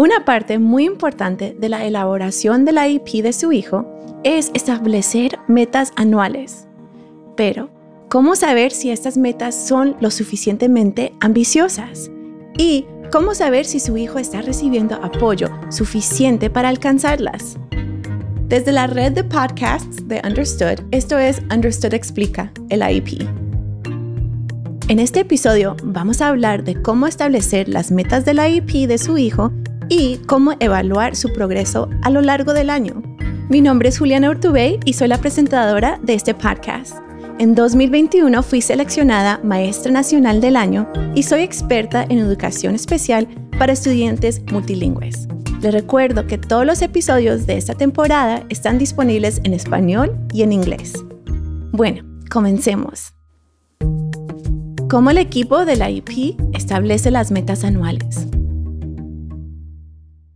Una parte muy importante de la elaboración de la IP de su hijo es establecer metas anuales. Pero, ¿cómo saber si estas metas son lo suficientemente ambiciosas? ¿Y cómo saber si su hijo está recibiendo apoyo suficiente para alcanzarlas? Desde la red de podcasts de Understood, esto es Understood Explica, el IEP. En este episodio vamos a hablar de cómo establecer las metas del IEP de su hijo y cómo evaluar su progreso a lo largo del año. Mi nombre es Juliana Urtubey y soy la presentadora de este podcast. En 2021 fui seleccionada Maestra Nacional del Año y soy experta en educación especial para estudiantes multilingües. Les recuerdo que todos los episodios de esta temporada están disponibles en español y en inglés. Bueno, comencemos. ¿Cómo el equipo de la IP establece las metas anuales?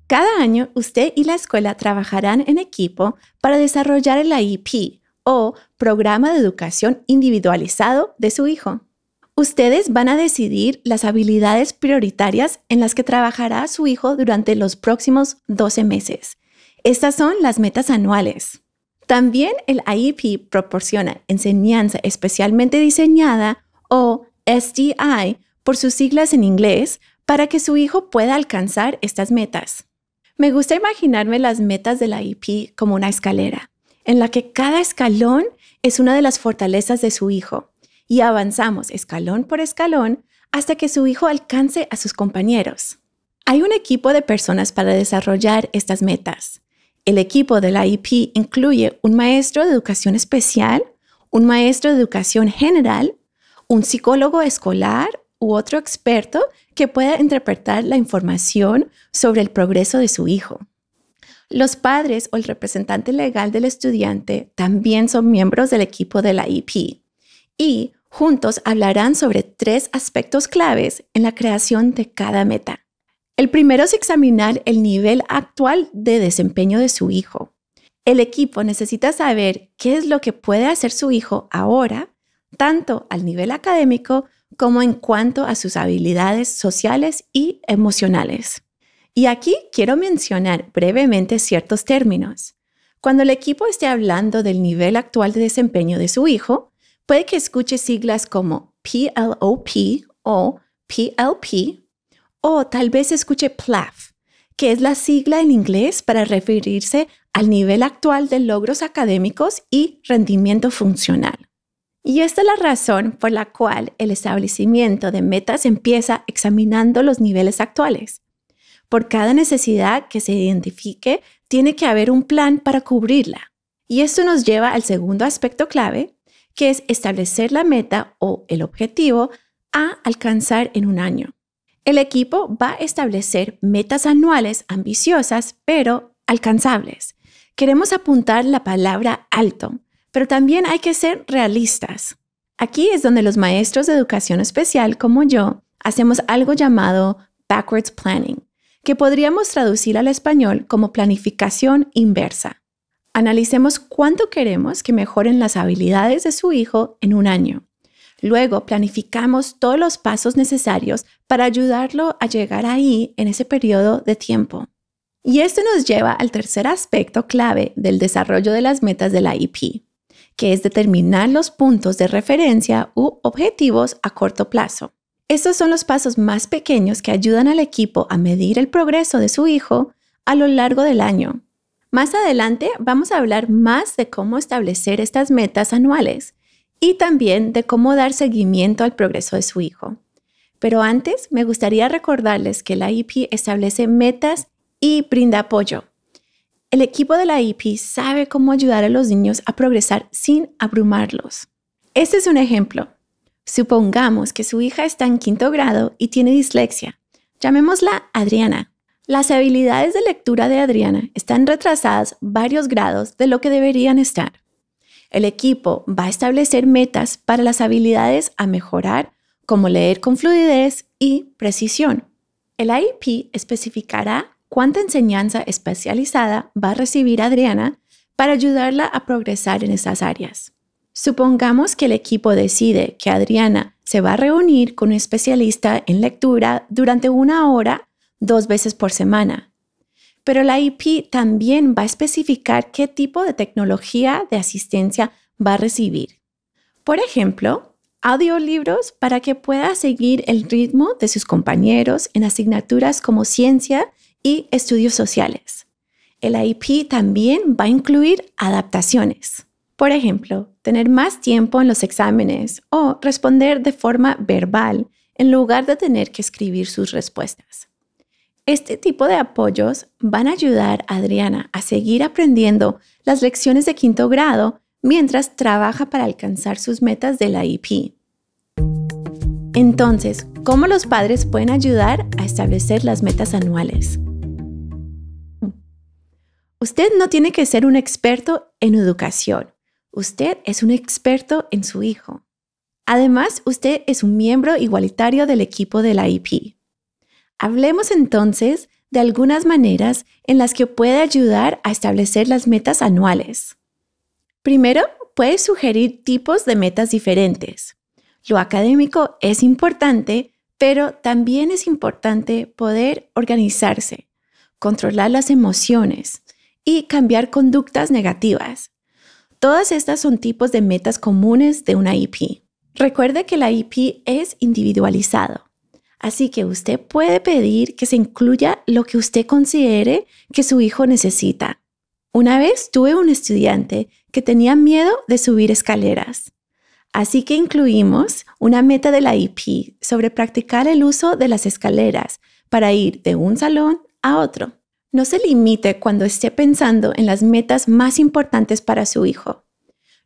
Cada año, usted y la escuela trabajarán en equipo para desarrollar el IEP o Programa de Educación Individualizado de su hijo. Ustedes van a decidir las habilidades prioritarias en las que trabajará su hijo durante los próximos 12 meses. Estas son las metas anuales. También el IEP proporciona enseñanza especialmente diseñada o SDI por sus siglas en inglés para que su hijo pueda alcanzar estas metas. Me gusta imaginarme las metas de la IP como una escalera, en la que cada escalón es una de las fortalezas de su hijo, y avanzamos escalón por escalón hasta que su hijo alcance a sus compañeros. Hay un equipo de personas para desarrollar estas metas. El equipo de la IP incluye un maestro de educación especial, un maestro de educación general, un psicólogo escolar otro experto que pueda interpretar la información sobre el progreso de su hijo. Los padres o el representante legal del estudiante también son miembros del equipo de la IP y juntos hablarán sobre tres aspectos claves en la creación de cada meta. El primero es examinar el nivel actual de desempeño de su hijo. El equipo necesita saber qué es lo que puede hacer su hijo ahora, tanto al nivel académico como en cuanto a sus habilidades sociales y emocionales. Y aquí quiero mencionar brevemente ciertos términos. Cuando el equipo esté hablando del nivel actual de desempeño de su hijo, puede que escuche siglas como PLOP o PLP, o tal vez escuche PLAF, que es la sigla en inglés para referirse al nivel actual de logros académicos y rendimiento funcional. Y esta es la razón por la cual el establecimiento de metas empieza examinando los niveles actuales. Por cada necesidad que se identifique, tiene que haber un plan para cubrirla. Y esto nos lleva al segundo aspecto clave, que es establecer la meta o el objetivo a alcanzar en un año. El equipo va a establecer metas anuales ambiciosas, pero alcanzables. Queremos apuntar la palabra alto, pero también hay que ser realistas. Aquí es donde los maestros de educación especial como yo hacemos algo llamado backwards planning, que podríamos traducir al español como planificación inversa. Analicemos cuánto queremos que mejoren las habilidades de su hijo en un año. Luego planificamos todos los pasos necesarios para ayudarlo a llegar ahí en ese periodo de tiempo. Y esto nos lleva al tercer aspecto clave del desarrollo de las metas de la IP, que es determinar los puntos de referencia u objetivos a corto plazo. Estos son los pasos más pequeños que ayudan al equipo a medir el progreso de su hijo a lo largo del año. Más adelante vamos a hablar más de cómo establecer estas metas anuales y también de cómo dar seguimiento al progreso de su hijo. Pero antes me gustaría recordarles que la IP establece metas y brinda apoyo. El equipo de la IP sabe cómo ayudar a los niños a progresar sin abrumarlos. Este es un ejemplo. Supongamos que su hija está en quinto grado y tiene dislexia. Llamémosla Adriana. Las habilidades de lectura de Adriana están retrasadas varios grados de lo que deberían estar. El equipo va a establecer metas para las habilidades a mejorar, como leer con fluidez y precisión. El IEP especificará cuánta enseñanza especializada va a recibir Adriana para ayudarla a progresar en esas áreas. Supongamos que el equipo decide que Adriana se va a reunir con un especialista en lectura durante una hora dos veces por semana. Pero la IP también va a especificar qué tipo de tecnología de asistencia va a recibir. Por ejemplo, audiolibros para que pueda seguir el ritmo de sus compañeros en asignaturas como ciencia y estudios sociales. El IP también va a incluir adaptaciones. Por ejemplo, tener más tiempo en los exámenes o responder de forma verbal en lugar de tener que escribir sus respuestas. Este tipo de apoyos van a ayudar a Adriana a seguir aprendiendo las lecciones de quinto grado mientras trabaja para alcanzar sus metas del la IP. Entonces, ¿cómo los padres pueden ayudar a establecer las metas anuales? Usted no tiene que ser un experto en educación. Usted es un experto en su hijo. Además, usted es un miembro igualitario del equipo de la IP. Hablemos entonces de algunas maneras en las que puede ayudar a establecer las metas anuales. Primero, puede sugerir tipos de metas diferentes. Lo académico es importante, pero también es importante poder organizarse, controlar las emociones, y cambiar conductas negativas. Todas estas son tipos de metas comunes de una IP. Recuerde que la IP es individualizado, así que usted puede pedir que se incluya lo que usted considere que su hijo necesita. Una vez tuve un estudiante que tenía miedo de subir escaleras, así que incluimos una meta de la IP sobre practicar el uso de las escaleras para ir de un salón a otro. No se limite cuando esté pensando en las metas más importantes para su hijo.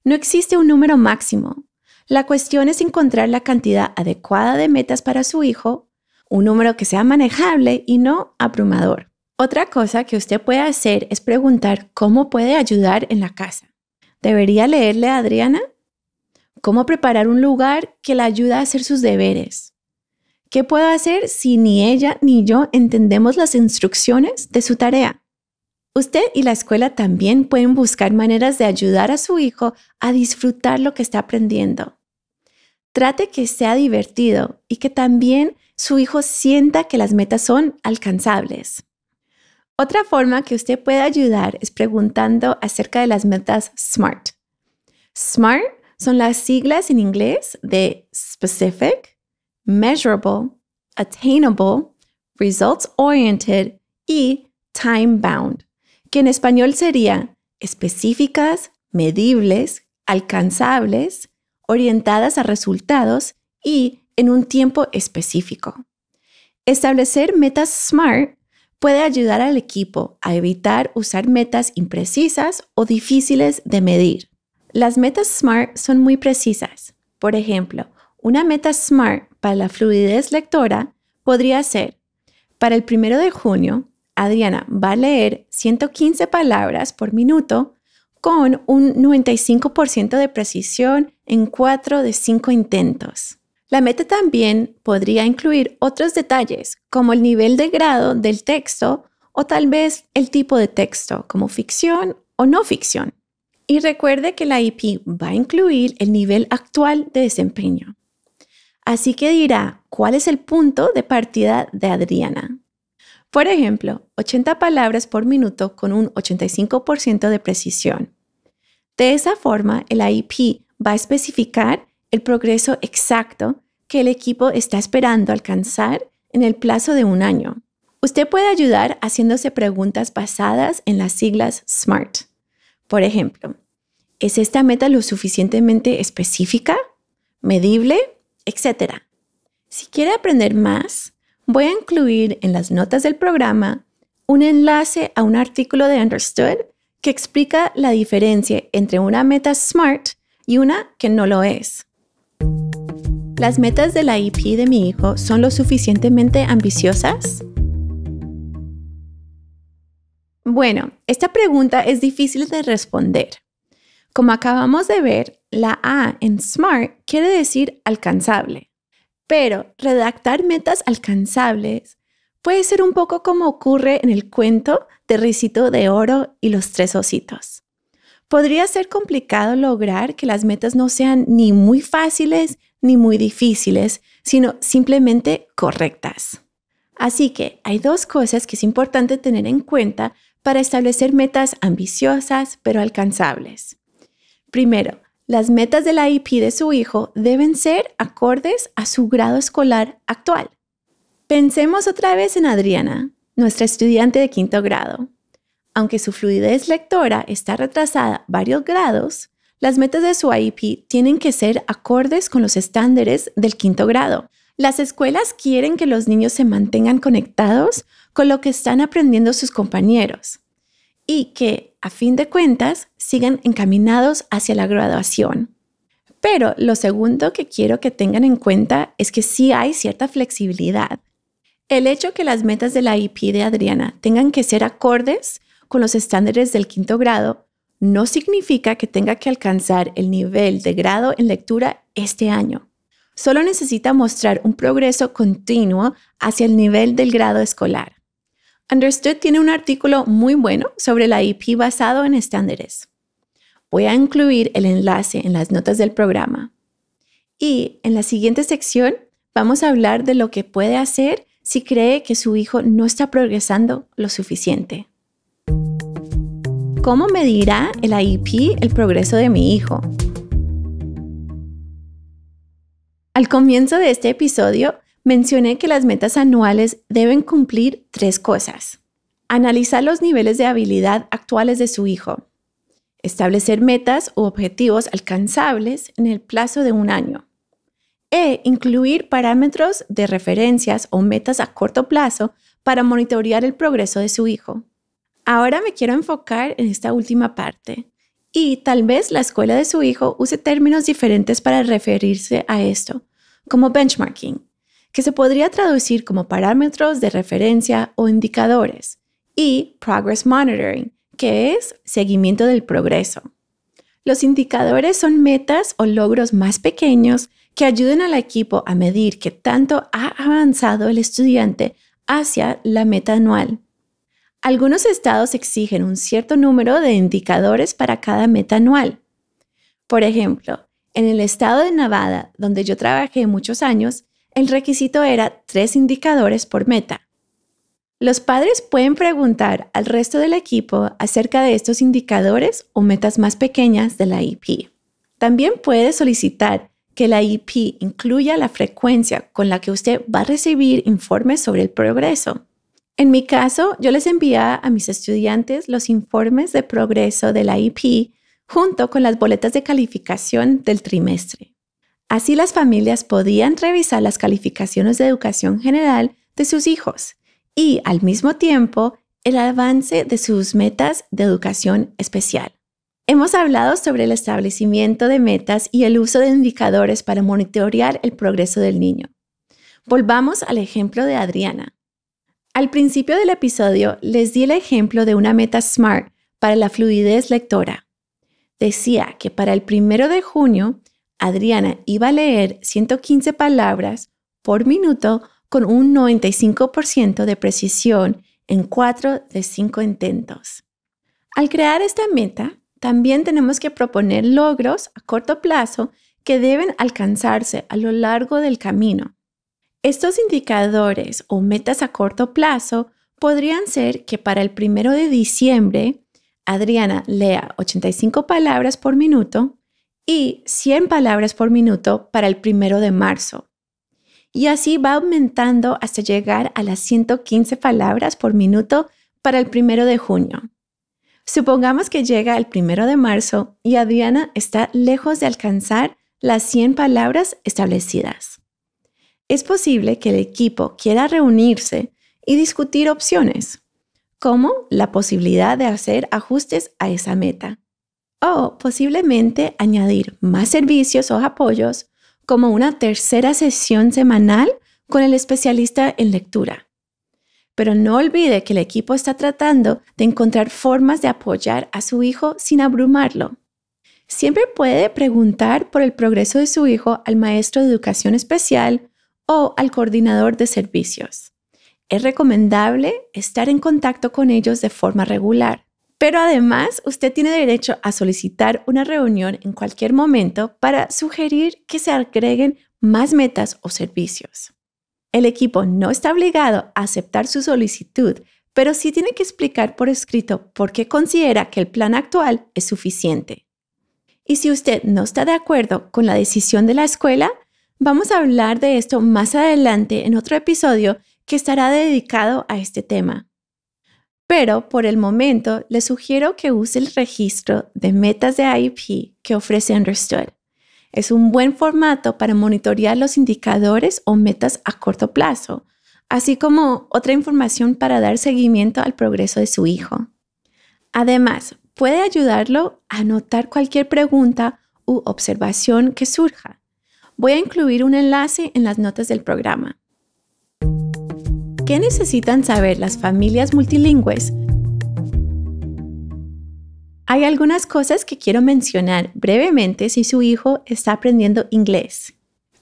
No existe un número máximo. La cuestión es encontrar la cantidad adecuada de metas para su hijo, un número que sea manejable y no abrumador. Otra cosa que usted puede hacer es preguntar cómo puede ayudar en la casa. ¿Debería leerle a Adriana? ¿Cómo preparar un lugar que la ayude a hacer sus deberes? ¿Qué puedo hacer si ni ella ni yo entendemos las instrucciones de su tarea? Usted y la escuela también pueden buscar maneras de ayudar a su hijo a disfrutar lo que está aprendiendo. Trate que sea divertido y que también su hijo sienta que las metas son alcanzables. Otra forma que usted puede ayudar es preguntando acerca de las metas SMART. SMART son las siglas en inglés de Specific, measurable, attainable, results oriented y time bound, que en español sería específicas, medibles, alcanzables, orientadas a resultados y en un tiempo específico. Establecer metas SMART puede ayudar al equipo a evitar usar metas imprecisas o difíciles de medir. Las metas SMART son muy precisas. Por ejemplo, una meta SMART para la fluidez lectora podría ser, para el primero de junio, Adriana va a leer 115 palabras por minuto con un 95% de precisión en 4 de 5 intentos. La meta también podría incluir otros detalles como el nivel de grado del texto o tal vez el tipo de texto como ficción o no ficción. Y recuerde que la IP va a incluir el nivel actual de desempeño. Así que dirá, ¿cuál es el punto de partida de Adriana? Por ejemplo, 80 palabras por minuto con un 85% de precisión. De esa forma, el IP va a especificar el progreso exacto que el equipo está esperando alcanzar en el plazo de un año. Usted puede ayudar haciéndose preguntas basadas en las siglas SMART. Por ejemplo, ¿es esta meta lo suficientemente específica, medible etcétera. Si quiere aprender más, voy a incluir en las notas del programa un enlace a un artículo de Understood que explica la diferencia entre una meta SMART y una que no lo es. ¿Las metas de la IP de mi hijo son lo suficientemente ambiciosas? Bueno, esta pregunta es difícil de responder. Como acabamos de ver, la A en SMART quiere decir alcanzable, pero redactar metas alcanzables puede ser un poco como ocurre en el cuento de Ricito de Oro y los tres ositos. Podría ser complicado lograr que las metas no sean ni muy fáciles ni muy difíciles, sino simplemente correctas. Así que hay dos cosas que es importante tener en cuenta para establecer metas ambiciosas pero alcanzables. Primero, las metas de la IP de su hijo deben ser acordes a su grado escolar actual. Pensemos otra vez en Adriana, nuestra estudiante de quinto grado. Aunque su fluidez lectora está retrasada varios grados, las metas de su IEP tienen que ser acordes con los estándares del quinto grado. Las escuelas quieren que los niños se mantengan conectados con lo que están aprendiendo sus compañeros y que, a fin de cuentas, sigan encaminados hacia la graduación. Pero lo segundo que quiero que tengan en cuenta es que sí hay cierta flexibilidad. El hecho que las metas de la IP de Adriana tengan que ser acordes con los estándares del quinto grado no significa que tenga que alcanzar el nivel de grado en lectura este año. Solo necesita mostrar un progreso continuo hacia el nivel del grado escolar. Understood tiene un artículo muy bueno sobre la IP basado en estándares. Voy a incluir el enlace en las notas del programa. Y en la siguiente sección vamos a hablar de lo que puede hacer si cree que su hijo no está progresando lo suficiente. ¿Cómo medirá el IP el progreso de mi hijo? Al comienzo de este episodio mencioné que las metas anuales deben cumplir tres cosas. Analizar los niveles de habilidad actuales de su hijo. Establecer metas u objetivos alcanzables en el plazo de un año. E incluir parámetros de referencias o metas a corto plazo para monitorear el progreso de su hijo. Ahora me quiero enfocar en esta última parte. Y tal vez la escuela de su hijo use términos diferentes para referirse a esto, como benchmarking, que se podría traducir como parámetros de referencia o indicadores, y Progress Monitoring, que es seguimiento del progreso. Los indicadores son metas o logros más pequeños que ayuden al equipo a medir qué tanto ha avanzado el estudiante hacia la meta anual. Algunos estados exigen un cierto número de indicadores para cada meta anual. Por ejemplo, en el estado de Nevada, donde yo trabajé muchos años, el requisito era tres indicadores por meta. Los padres pueden preguntar al resto del equipo acerca de estos indicadores o metas más pequeñas de la IP. También puede solicitar que la IP incluya la frecuencia con la que usted va a recibir informes sobre el progreso. En mi caso, yo les enviaba a mis estudiantes los informes de progreso de la IP junto con las boletas de calificación del trimestre. Así las familias podían revisar las calificaciones de educación general de sus hijos y, al mismo tiempo, el avance de sus metas de educación especial. Hemos hablado sobre el establecimiento de metas y el uso de indicadores para monitorear el progreso del niño. Volvamos al ejemplo de Adriana. Al principio del episodio les di el ejemplo de una meta SMART para la fluidez lectora. Decía que para el primero de junio Adriana iba a leer 115 palabras por minuto con un 95% de precisión en 4 de 5 intentos. Al crear esta meta, también tenemos que proponer logros a corto plazo que deben alcanzarse a lo largo del camino. Estos indicadores o metas a corto plazo podrían ser que para el primero de diciembre Adriana lea 85 palabras por minuto, y 100 palabras por minuto para el primero de marzo. Y así va aumentando hasta llegar a las 115 palabras por minuto para el primero de junio. Supongamos que llega el primero de marzo y Adriana está lejos de alcanzar las 100 palabras establecidas. Es posible que el equipo quiera reunirse y discutir opciones, como la posibilidad de hacer ajustes a esa meta o posiblemente añadir más servicios o apoyos como una tercera sesión semanal con el especialista en lectura. Pero no olvide que el equipo está tratando de encontrar formas de apoyar a su hijo sin abrumarlo. Siempre puede preguntar por el progreso de su hijo al maestro de educación especial o al coordinador de servicios. Es recomendable estar en contacto con ellos de forma regular pero además, usted tiene derecho a solicitar una reunión en cualquier momento para sugerir que se agreguen más metas o servicios. El equipo no está obligado a aceptar su solicitud, pero sí tiene que explicar por escrito por qué considera que el plan actual es suficiente. Y si usted no está de acuerdo con la decisión de la escuela, vamos a hablar de esto más adelante en otro episodio que estará dedicado a este tema. Pero por el momento le sugiero que use el registro de metas de IEP que ofrece Understood. Es un buen formato para monitorear los indicadores o metas a corto plazo, así como otra información para dar seguimiento al progreso de su hijo. Además, puede ayudarlo a anotar cualquier pregunta u observación que surja. Voy a incluir un enlace en las notas del programa. ¿Qué necesitan saber las familias multilingües? Hay algunas cosas que quiero mencionar brevemente si su hijo está aprendiendo inglés.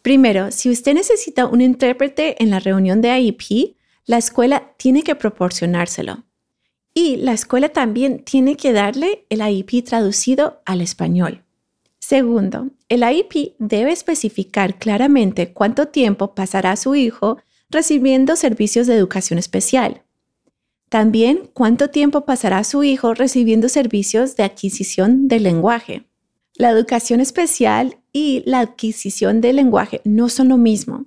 Primero, si usted necesita un intérprete en la reunión de IEP, la escuela tiene que proporcionárselo. Y la escuela también tiene que darle el IEP traducido al español. Segundo, el IEP debe especificar claramente cuánto tiempo pasará su hijo recibiendo servicios de educación especial. También cuánto tiempo pasará su hijo recibiendo servicios de adquisición del lenguaje. La educación especial y la adquisición del lenguaje no son lo mismo.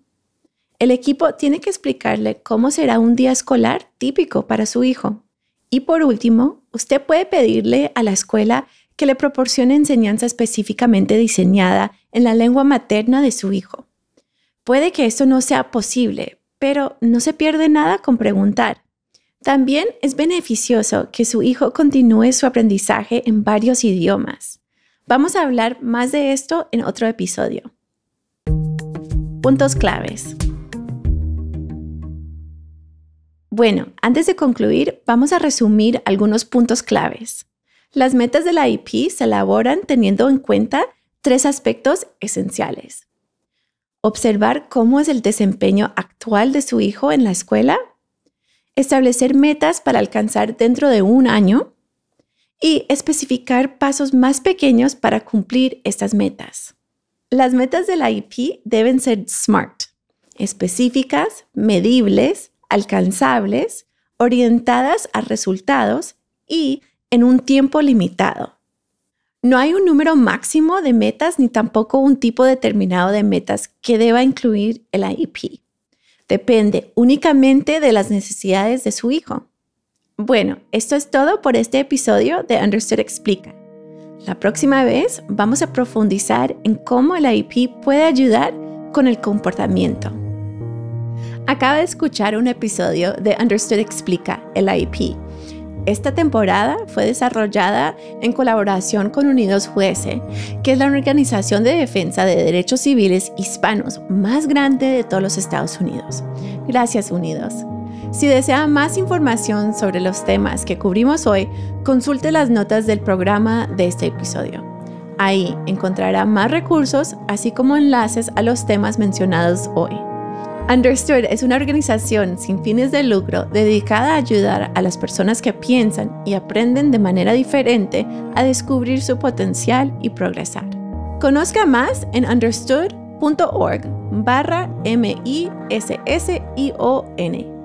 El equipo tiene que explicarle cómo será un día escolar típico para su hijo. Y por último, usted puede pedirle a la escuela que le proporcione enseñanza específicamente diseñada en la lengua materna de su hijo. Puede que esto no sea posible, pero no se pierde nada con preguntar. También es beneficioso que su hijo continúe su aprendizaje en varios idiomas. Vamos a hablar más de esto en otro episodio. Puntos claves. Bueno, antes de concluir, vamos a resumir algunos puntos claves. Las metas de la IP se elaboran teniendo en cuenta tres aspectos esenciales observar cómo es el desempeño actual de su hijo en la escuela, establecer metas para alcanzar dentro de un año y especificar pasos más pequeños para cumplir estas metas. Las metas de la IP deben ser SMART, específicas, medibles, alcanzables, orientadas a resultados y en un tiempo limitado. No hay un número máximo de metas ni tampoco un tipo determinado de metas que deba incluir el IEP. Depende únicamente de las necesidades de su hijo. Bueno, esto es todo por este episodio de Understood Explica. La próxima vez vamos a profundizar en cómo el IEP puede ayudar con el comportamiento. Acaba de escuchar un episodio de Understood Explica, el IEP esta temporada fue desarrollada en colaboración con Unidos Juece, que es la organización de defensa de derechos civiles hispanos más grande de todos los Estados Unidos. Gracias, Unidos. Si desea más información sobre los temas que cubrimos hoy, consulte las notas del programa de este episodio. Ahí encontrará más recursos, así como enlaces a los temas mencionados hoy. Understood es una organización sin fines de lucro dedicada a ayudar a las personas que piensan y aprenden de manera diferente a descubrir su potencial y progresar. Conozca más en understood.org barra M-I-S-S-I-O-N. s s